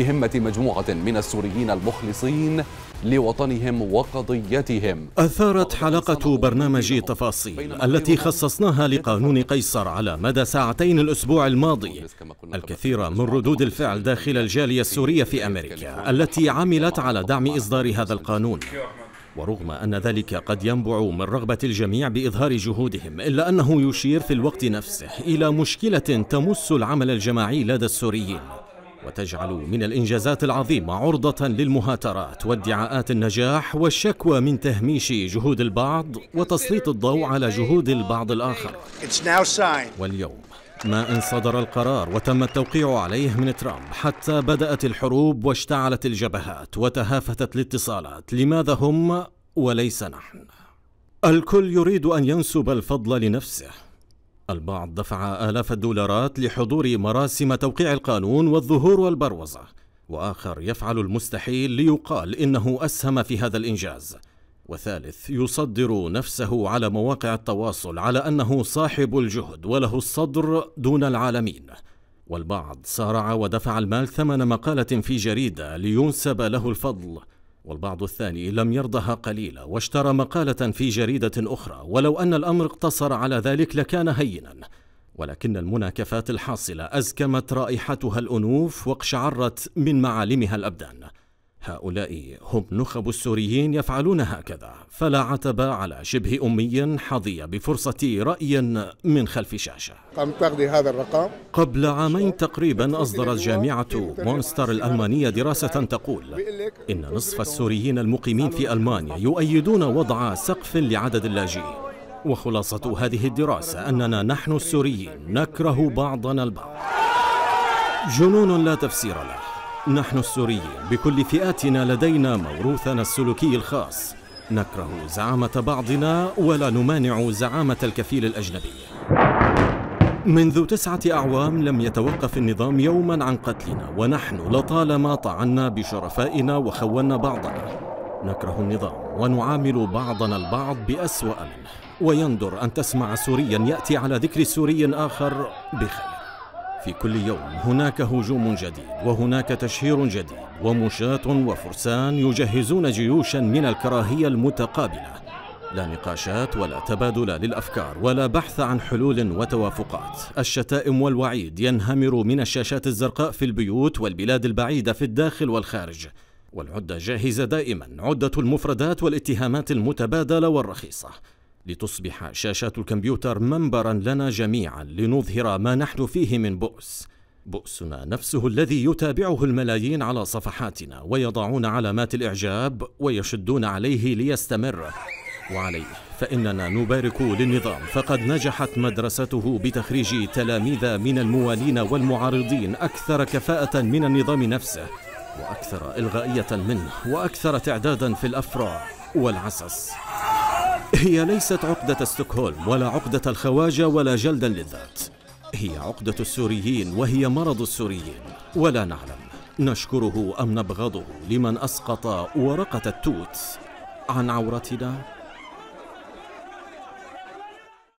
بهمة مجموعة من السوريين المخلصين لوطنهم وقضيتهم أثارت حلقة برنامج تفاصيل التي خصصناها لقانون قيصر على مدى ساعتين الأسبوع الماضي الكثير من ردود الفعل داخل الجالية السورية في أمريكا التي عملت على دعم إصدار هذا القانون ورغم أن ذلك قد ينبع من رغبة الجميع بإظهار جهودهم إلا أنه يشير في الوقت نفسه إلى مشكلة تمس العمل الجماعي لدى السوريين وتجعل من الإنجازات العظيمة عرضة للمهاترات وادعاءات النجاح والشكوى من تهميش جهود البعض وتسليط الضوء على جهود البعض الآخر واليوم ما إن صدر القرار وتم التوقيع عليه من ترامب حتى بدأت الحروب واشتعلت الجبهات وتهافتت الاتصالات لماذا هم وليس نحن الكل يريد أن ينسب الفضل لنفسه البعض دفع آلاف الدولارات لحضور مراسم توقيع القانون والظهور والبروزة وآخر يفعل المستحيل ليقال إنه أسهم في هذا الإنجاز وثالث يصدر نفسه على مواقع التواصل على أنه صاحب الجهد وله الصدر دون العالمين والبعض سارع ودفع المال ثمن مقالة في جريدة لينسب له الفضل والبعض الثاني لم يرضها قليلا واشترى مقالة في جريدة أخرى ولو أن الأمر اقتصر على ذلك لكان هينا ولكن المناكفات الحاصلة أزكمت رائحتها الأنوف واقشعرت من معالمها الأبدان هؤلاء هم نخب السوريين يفعلون هكذا فلا عتب على شبه أمي حظي بفرصة رأي من خلف شاشة قام تاخذي هذا الرقم قبل عامين تقريبا أصدرت جامعة مونستر الألمانية دراسة تقول إن نصف السوريين المقيمين في ألمانيا يؤيدون وضع سقف لعدد اللاجئين وخلاصة هذه الدراسة أننا نحن السوريين نكره بعضنا البعض جنون لا تفسير له نحن السوريين بكل فئاتنا لدينا موروثنا السلوكي الخاص نكره زعامة بعضنا ولا نمانع زعامة الكفيل الأجنبي منذ تسعة أعوام لم يتوقف النظام يوما عن قتلنا ونحن لطالما طعنا بشرفائنا وخونا بعضنا نكره النظام ونعامل بعضنا البعض بأسوأ منه ويندر أن تسمع سوريا يأتي على ذكر سوري آخر بخير في كل يوم هناك هجوم جديد وهناك تشهير جديد ومشاة وفرسان يجهزون جيوشا من الكراهية المتقابلة لا نقاشات ولا تبادل للأفكار ولا بحث عن حلول وتوافقات الشتائم والوعيد ينهمر من الشاشات الزرقاء في البيوت والبلاد البعيدة في الداخل والخارج والعدة جاهزة دائما عدة المفردات والاتهامات المتبادلة والرخيصة لتصبح شاشات الكمبيوتر منبرا لنا جميعا لنظهر ما نحن فيه من بؤس بؤسنا نفسه الذي يتابعه الملايين على صفحاتنا ويضعون علامات الاعجاب ويشدون عليه ليستمر وعليه فإننا نبارك للنظام فقد نجحت مدرسته بتخريج تلاميذ من الموالين والمعارضين أكثر كفاءة من النظام نفسه وأكثر إلغائية منه وأكثر تعدادا في الأفرع والعسس هي ليست عقدة ستوكهولم ولا عقدة الخواجة ولا جلدا للذات هي عقدة السوريين وهي مرض السوريين ولا نعلم نشكره أم نبغضه لمن أسقط ورقة التوت عن عورتنا